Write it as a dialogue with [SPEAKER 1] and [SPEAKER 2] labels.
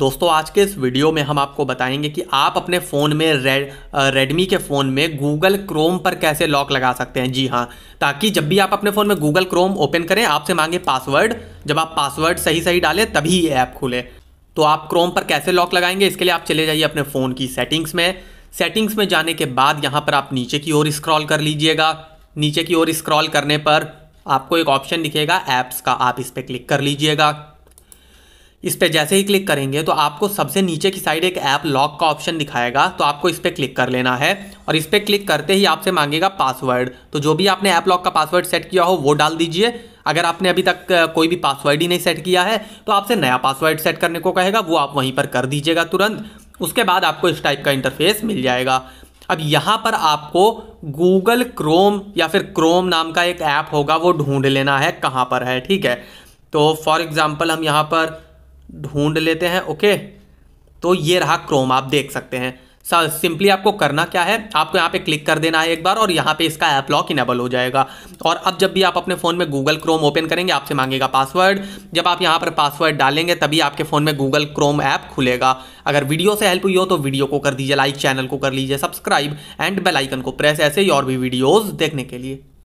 [SPEAKER 1] दोस्तों आज के इस वीडियो में हम आपको बताएंगे कि आप अपने फ़ोन में रेड रेडमी के फ़ोन में गूगल क्रोम पर कैसे लॉक लगा सकते हैं जी हाँ ताकि जब भी आप अपने फ़ोन में गूगल क्रोम ओपन करें आपसे मांगे पासवर्ड जब आप पासवर्ड सही सही डालें तभी ये ऐप खुले तो आप क्रोम पर कैसे लॉक लगाएंगे इसके लिए आप चले जाइए अपने फ़ोन की सेटिंग्स में सेटिंग्स में जाने के बाद यहाँ पर आप नीचे की ओर स्क्रॉल कर लीजिएगा नीचे की ओर स्क्रॉल करने पर आपको एक ऑप्शन दिखेगा ऐप्स का आप इस पर क्लिक कर लीजिएगा इस पर जैसे ही क्लिक करेंगे तो आपको सबसे नीचे की साइड एक ऐप लॉक का ऑप्शन दिखाएगा तो आपको इस पर क्लिक कर लेना है और इस पर क्लिक करते ही आपसे मांगेगा पासवर्ड तो जो भी आपने ऐप लॉक का पासवर्ड सेट किया हो वो डाल दीजिए अगर आपने अभी तक कोई भी पासवर्ड ही नहीं सेट किया है तो आपसे नया पासवर्ड सेट करने को कहेगा वो आप वहीं पर कर दीजिएगा तुरंत उसके बाद आपको इस टाइप का इंटरफेस मिल जाएगा अब यहाँ पर आपको गूगल क्रोम या फिर क्रोम नाम का एक ऐप होगा वो ढूंढ लेना है कहाँ पर है ठीक है तो फॉर एग्ज़ाम्पल हम यहाँ पर ढूंढ लेते हैं ओके तो ये रहा क्रोम आप देख सकते हैं सर सिंपली आपको करना क्या है आपको यहाँ पे क्लिक कर देना है एक बार और यहाँ पे इसका ऐप लॉक इनेबल हो जाएगा और अब जब भी आप अपने फ़ोन में गूगल क्रोम ओपन करेंगे आपसे मांगेगा पासवर्ड जब आप यहाँ पर पासवर्ड डालेंगे तभी आपके फ़ोन में गूगल क्रोम ऐप खुलेगा अगर वीडियो से हेल्प हुई हो तो वीडियो को कर दीजिए लाइक चैनल को कर लीजिए सब्सक्राइब एंड बेलाइकन को प्रेस ऐसे ही और भी वीडियोज़ देखने के लिए